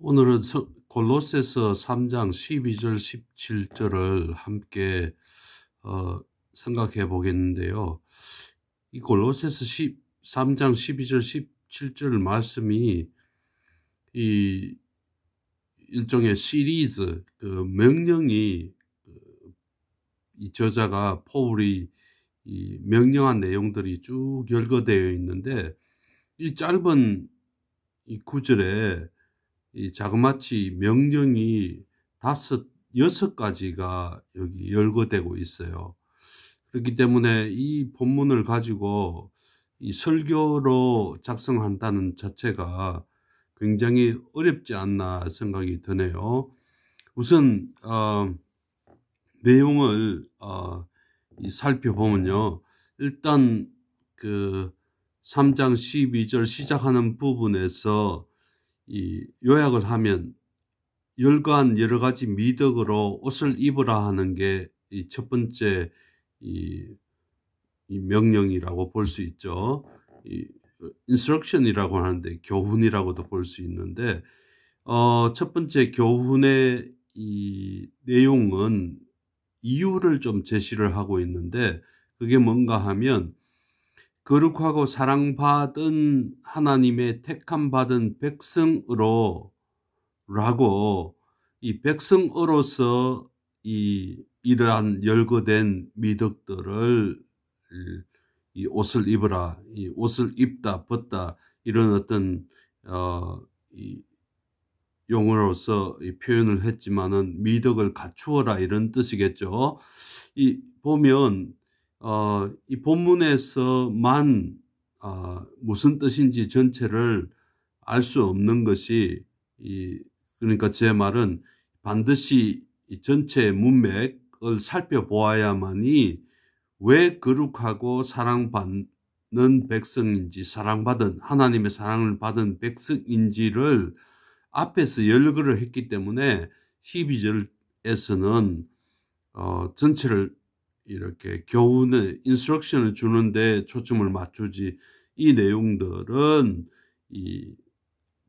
오늘은 골로새서 3장 12절 17절을 함께 어, 생각해 보겠는데요. 이 골로새서 3장 12절 17절 말씀이 이 일종의 시리즈 그 명령이 그 이 저자가 포울이 이 명령한 내용들이 쭉 열거되어 있는데 이 짧은 이 구절에 이 자그마치 명령이 다섯, 여섯 가지가 여기 열거되고 있어요. 그렇기 때문에 이 본문을 가지고 이 설교로 작성한다는 자체가 굉장히 어렵지 않나 생각이 드네요. 우선 어, 내용을 어, 살펴보면요. 일단 그 3장 12절 시작하는 부분에서 이 요약을 하면 열관 여러 가지 미덕으로 옷을 입으라 하는 게 이 첫 번째 이, 이 명령이라고 볼 수 있죠. 이 인스트럭션이라고 하는데 교훈이라고도 볼 수 있는데 어, 첫 번째 교훈의 이 내용은 이유를 좀 제시를 하고 있는데 그게 뭔가 하면 거룩하고 사랑받은 하나님의 택함받은 백성으로 라고 이 백성으로서 이 이러한 열거된 미덕들을 이 옷을 입으라 이 옷을 입다 벗다 이런 어떤 어, 이 용어로서 이 표현을 했지만은 미덕을 갖추어라 이런 뜻이겠죠. 이 보면 어, 이 본문에서만 어, 무슨 뜻인지 전체를 알 수 없는 것이 이, 그러니까 제 말은 반드시 이 전체 문맥을 살펴보아야만이 왜 거룩하고 사랑받는 백성인지 사랑받은 하나님의 사랑을 받은 백성인지를 앞에서 열거를 했기 때문에 12절에서는 어, 전체를 이렇게 교훈의 인스트럭션을 주는데 초점을 맞추지 이 내용들은 이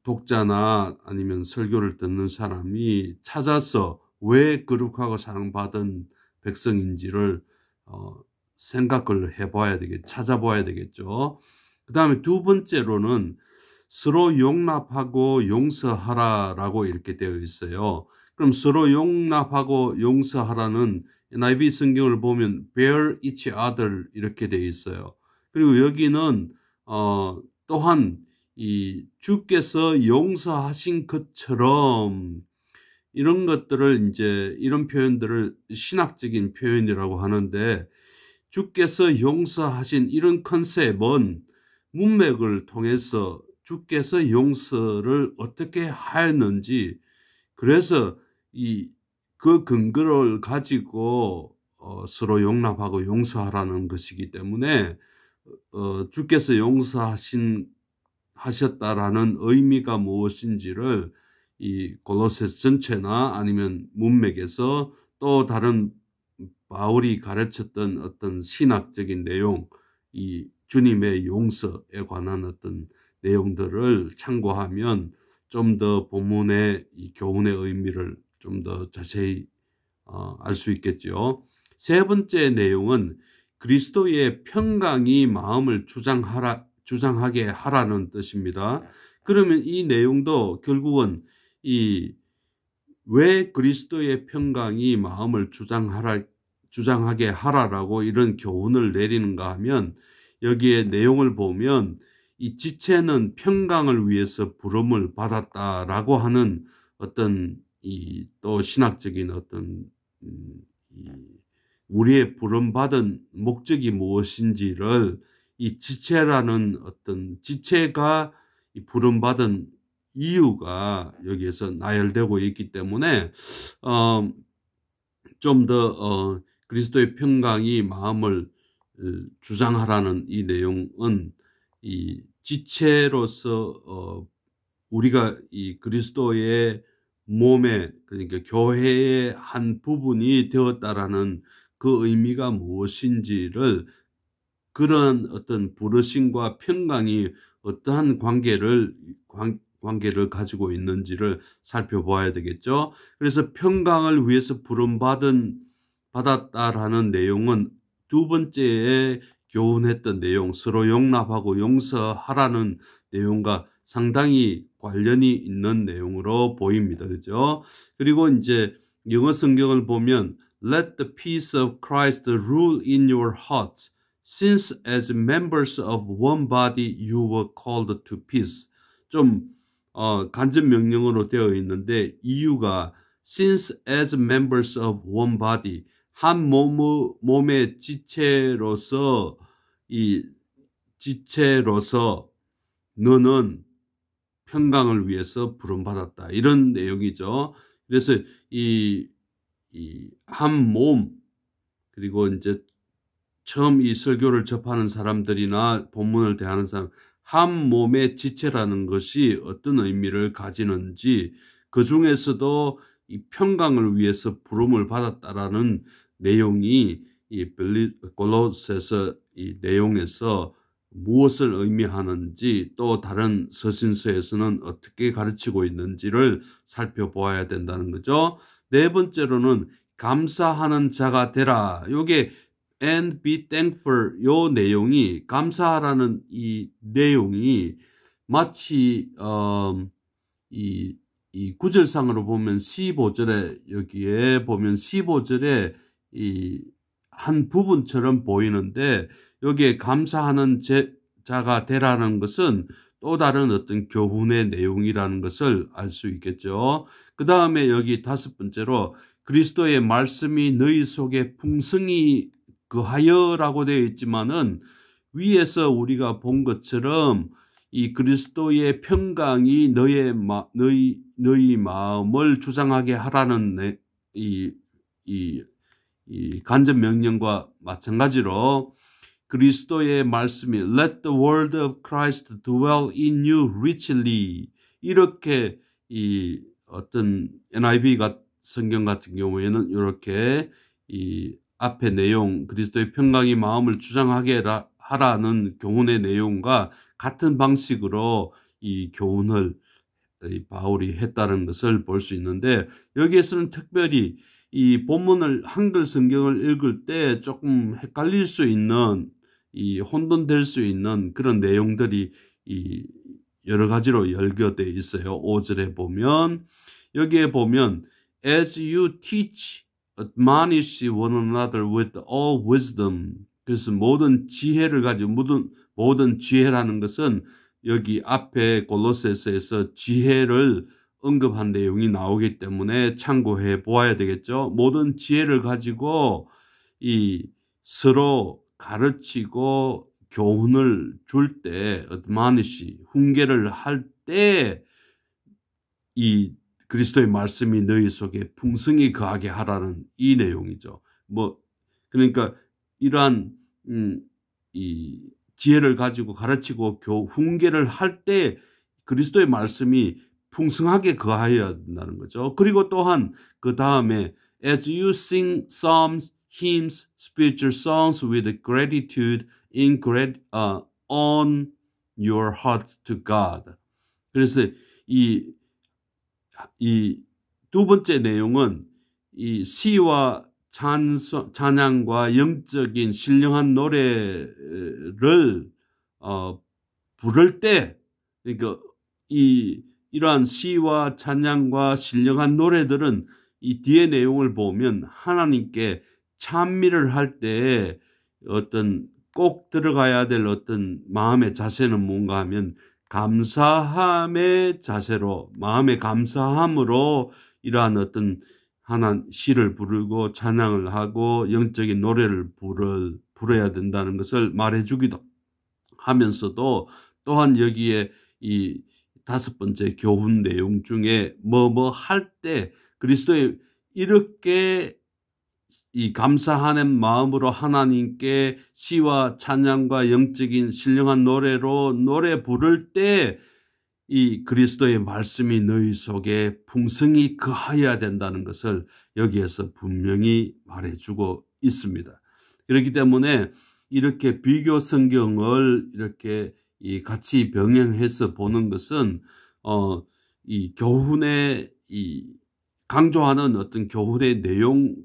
독자나 아니면 설교를 듣는 사람이 찾아서 왜 거룩하고 사랑받은 백성인지를 어, 생각을 해봐야 되겠, 찾아봐야 되겠죠. 그 다음에 두 번째로는 서로 용납하고 용서하라라고 이렇게 되어 있어요. 그럼 서로 용납하고 용서하라는 NIV 성경을 보면 bear each other 이렇게 되어 있어요. 그리고 여기는 어, 또한 이 주께서 용서하신 것처럼 이런 것들을 이제 이런 표현들을 신학적인 표현이라고 하는데 주께서 용서하신 이런 컨셉은 문맥을 통해서 주께서 용서를 어떻게 하였는지 그래서 이그 근거를 가지고 어, 서로 용납하고 용서하라는 것이기 때문에 어, 주께서 용서하신 하셨다라는 의미가 무엇인지를 이골로새 전체나 아니면 문맥에서 또 다른 바울이 가르쳤던 어떤 신학적인 내용, 이 주님의 용서에 관한 어떤 내용들을 참고하면 좀 더 본문의 이 교훈의 의미를 좀더 자세히 어, 알 수 있겠지요. 세 번째 내용은 그리스도의 평강이 마음을 주장하라, 주장하게 하라는 뜻입니다. 네. 그러면 이 내용도 결국은 이 왜 그리스도의 평강이 마음을 주장하라, 주장하게 하라라고 이런 교훈을 내리는가 하면 여기에 내용을 보면 이 지체는 평강을 위해서 부름을 받았다라고 하는 어떤 이또 신학적인 어떤 음, 우리의 부름받은 목적이 무엇인지를 이 지체라는 어떤 지체가 부름받은 이유가 여기에서 나열되고 있기 때문에 어, 좀더 어, 그리스도의 평강이 마음을 어, 주장하라는 이 내용은 이 지체로서 어, 우리가 이 그리스도의 몸에 그러니까 교회의 한 부분이 되었다라는 그 의미가 무엇인지를 그런 어떤 부르심과 평강이 어떠한 관계를 관, 관계를 가지고 있는지를 살펴보아야 되겠죠. 그래서 평강을 위해서 부름 받은 받았다라는 내용은 두 번째에 교훈했던 내용, 서로 용납하고 용서하라는 내용과 상당히 관련이 있는 내용으로 보입니다. 그죠? 그리고 이제 영어 성경을 보면 Let the peace of Christ rule in your hearts, since as members of one body you were called to peace. 좀 어, 간접 명령으로 되어 있는데 이유가 since as members of one body 한 몸의, 몸의 지체로서 이 지체로서 너는 평강을 위해서 부름받았다. 이런 내용이죠. 그래서 이, 이한 몸, 그리고 이제 처음 이 설교를 접하는 사람들이나 본문을 대하는 사람, 한 몸의 지체라는 것이 어떤 의미를 가지는지, 그 중에서도 이 평강을 위해서 부름을 받았다라는 내용이 이 골로새서 이 내용에서 무엇을 의미하는지 또 다른 서신서에서는 어떻게 가르치고 있는지를 살펴보아야 된다는 거죠. 네 번째로는 감사하는 자가 되라. 요게 and be thankful 요 내용이 감사하라는 이 내용이 마치 어, 이, 이 구절상으로 보면 15절에 여기에 보면 15절에 이한 부분처럼 보이는데 여기에 감사하는 제, 자가 되라는 것은 또 다른 어떤 교훈의 내용이라는 것을 알 수 있겠죠. 그 다음에 여기 다섯 번째로 그리스도의 말씀이 너희 속에 풍성히 그하여라고 되어 있지만은 위에서 우리가 본 것처럼 이 그리스도의 평강이 너의 마, 너희 너희 마음을 주장하게 하라는 이, 이, 이 간접 명령과 마찬가지로 그리스도의 말씀이 Let the word of Christ dwell in you richly 이렇게 이 어떤 NIV 같, 성경 같은 경우에는 이렇게 이 앞에 내용 그리스도의 평강이 마음을 주장하게 하라는 교훈의 내용과 같은 방식으로 이 교훈을 바울이 했다는 것을 볼 수 있는데 여기에서는 특별히 이 본문을 한글 성경을 읽을 때 조금 헷갈릴 수 있는 이 혼돈될 수 있는 그런 내용들이 이 여러 가지로 열거되어 있어요. 5절에 보면 여기에 보면 as you teach admonish one another with all wisdom 그래서 모든 지혜를 가지고 모든 모든 지혜라는 것은 여기 앞에 골로세스에서 지혜를 언급한 내용이 나오기 때문에 참고해 보아야 되겠죠. 모든 지혜를 가지고 이 서로 가르치고 교훈을 줄 때, 어드마니시, 훈계를 할 때, 이 그리스도의 말씀이 너희 속에 풍성히 거하게 하라는 이 내용이죠. 뭐, 그러니까 이러한, 음, 이 지혜를 가지고 가르치고 교, 훈계를 할 때 그리스도의 말씀이 풍성하게 거하여야 된다는 거죠. 그리고 또한 그 다음에 as you sing psalms hymns, spiritual songs with gratitude in grat, uh, on your heart to God. 그래서 이 이 두 번째 내용은 이 시와 찬송, 찬양과 영적인 신령한 노래를 어, 부를 때 그러니까 이 이러한 시와 찬양과 신령한 노래들은 이 뒤의 내용을 보면 하나님께 찬미를 할 때 어떤 꼭 들어가야 될 어떤 마음의 자세는 뭔가 하면 감사함의 자세로 마음의 감사함으로 이러한 어떤 하나 시를 부르고 찬양을 하고 영적인 노래를 부르, 불어야 된다는 것을 말해주기도 하면서도 또한 여기에 이 다섯 번째 교훈 내용 중에 뭐 뭐 할 때 그리스도의 이렇게 이 감사하는 마음으로 하나님께 시와 찬양과 영적인 신령한 노래로 노래 부를 때 이 그리스도의 말씀이 너희 속에 풍성히 그하여야 된다는 것을 여기에서 분명히 말해주고 있습니다. 그렇기 때문에 이렇게 비교 성경을 이렇게 이 같이 병행해서 보는 것은 어 이 교훈의 이 강조하는 어떤 교훈의 내용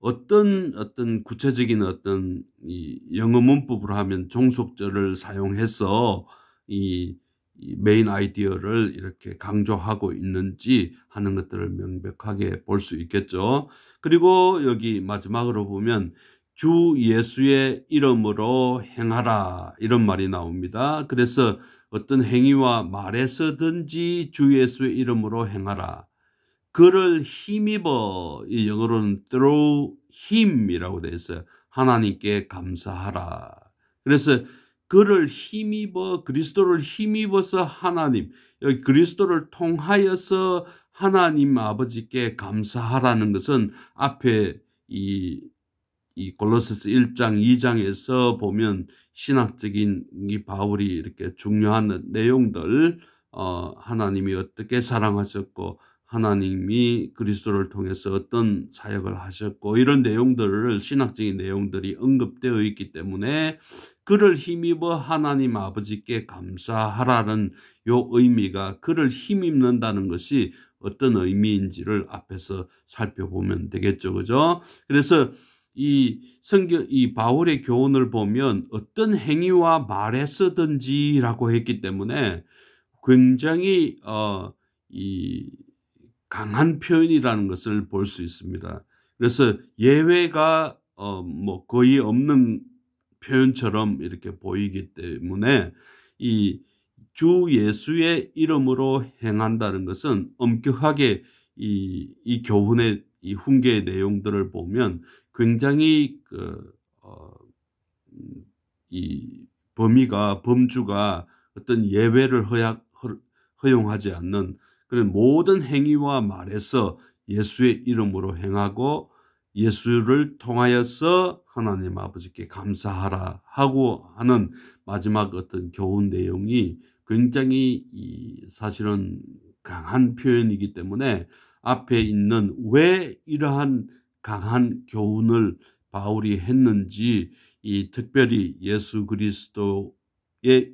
어떤 어떤 구체적인 어떤 이 영어 문법으로 하면 종속절을 사용해서 이, 이 메인 아이디어를 이렇게 강조하고 있는지 하는 것들을 명백하게 볼 수 있겠죠. 그리고 여기 마지막으로 보면 주 예수의 이름으로 행하라 이런 말이 나옵니다. 그래서 어떤 행위와 말에서든지 주 예수의 이름으로 행하라. 그를 힘입어 이 영어로는 through him이라고 되어 있어요. 하나님께 감사하라. 그래서 그를 힘입어 그리스도를 힘입어서 하나님 여기 그리스도를 통하여서 하나님 아버지께 감사하라는 것은 앞에 이, 이 골로새스 1장 2장에서 보면 신학적인 이 바울이 이렇게 중요한 내용들 어, 하나님이 어떻게 사랑하셨고 하나님이 그리스도를 통해서 어떤 사역을 하셨고 이런 내용들을 신학적인 내용들이 언급되어 있기 때문에 그를 힘입어 하나님 아버지께 감사하라는 요 의미가 그를 힘입는다는 것이 어떤 의미인지를 앞에서 살펴보면 되겠죠. 그죠? 그래서 이 성경 이 바울의 교훈을 보면 어떤 행위와 말에서든지라고 했기 때문에 굉장히 어이 강한 표현이라는 것을 볼 수 있습니다. 그래서 예외가 어, 뭐 거의 없는 표현처럼 이렇게 보이기 때문에 이 주 예수의 이름으로 행한다는 것은 엄격하게 이, 이 교훈의 이 훈계의 내용들을 보면 굉장히 그, 어, 이 범위가 범주가 어떤 예외를 허약 허용하지 않는 그는 모든 행위와 말에서 예수의 이름으로 행하고 예수를 통하여서 하나님 아버지께 감사하라 하고 하는 마지막 어떤 교훈 내용이 굉장히 사실은 강한 표현이기 때문에 앞에 있는 왜 이러한 강한 교훈을 바울이 했는지 이 특별히 예수 그리스도의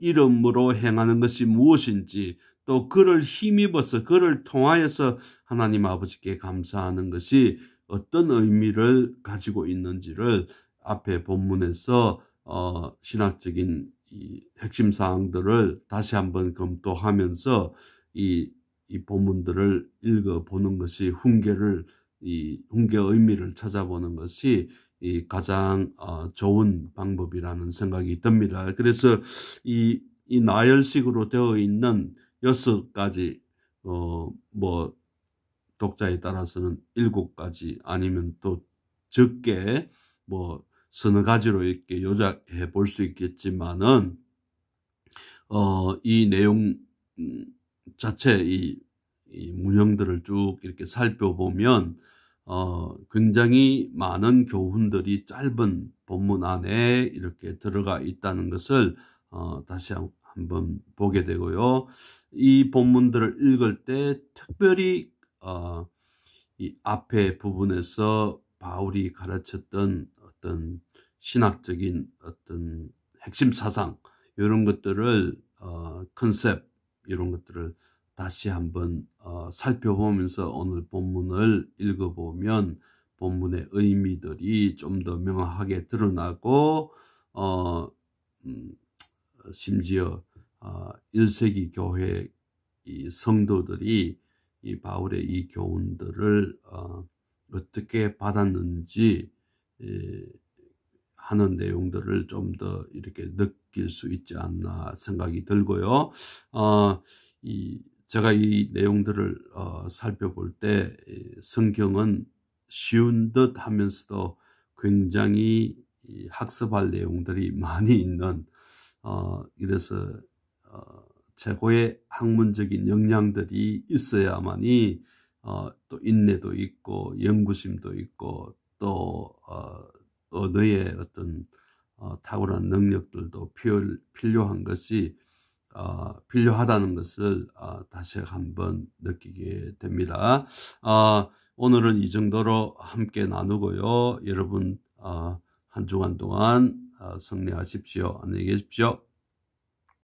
이름으로 행하는 것이 무엇인지 또 그를 힘입어서 그를 통하여서 하나님 아버지께 감사하는 것이 어떤 의미를 가지고 있는지를 앞에 본문에서 어, 신학적인 이 핵심 사항들을 다시 한번 검토하면서 이, 이 본문들을 읽어보는 것이 훈계를 이 훈계 의미를 찾아보는 것이 이 가장 어, 좋은 방법이라는 생각이 듭니다. 그래서 이, 이 나열식으로 되어 있는 여섯 가지 어 뭐 독자에 따라서는 일곱 가지 아니면 또 적게 뭐 서너 가지로 이렇게 요약해 볼 수 있겠지만은 어 이 내용 음, 자체 이, 이 문형들을 쭉 이렇게 살펴보면 어 굉장히 많은 교훈들이 짧은 본문 안에 이렇게 들어가 있다는 것을 어 다시 한번 한번 보게 되고요. 이 본문들을 읽을 때 특별히 어, 이 앞에 부분에서 바울이 가르쳤던 어떤 신학적인 어떤 핵심 사상 이런 것들을 어, 컨셉 이런 것들을 다시 한번 어, 살펴보면서 오늘 본문을 읽어보면 본문의 의미들이 좀 더 명확하게 드러나고 어, 음, 심지어 1세기 어, 교회 이 성도들이 이 바울의 이 교훈들을 어, 떻게 받았는지 하는 내용들을 좀 더 이렇게 느낄 수 있지 않나 생각이 들고요. 어, 이 제가 이 내용들을 어, 살펴볼 때 성경은 쉬운 듯 하면서도 굉장히 학습할 내용들이 많이 있는 어, 이래서 어, 최고의 학문적인 역량들이 있어야만이 어, 또 인내도 있고 연구심도 있고 또 언어의 어떤 어, 탁월한 능력들도 필요한 것이 어, 필요하다는 것을 어, 다시 한번 느끼게 됩니다. 어, 오늘은 이 정도로 함께 나누고요. 여러분 한 주간 동안 성례하십시오. 안녕히 계십시오.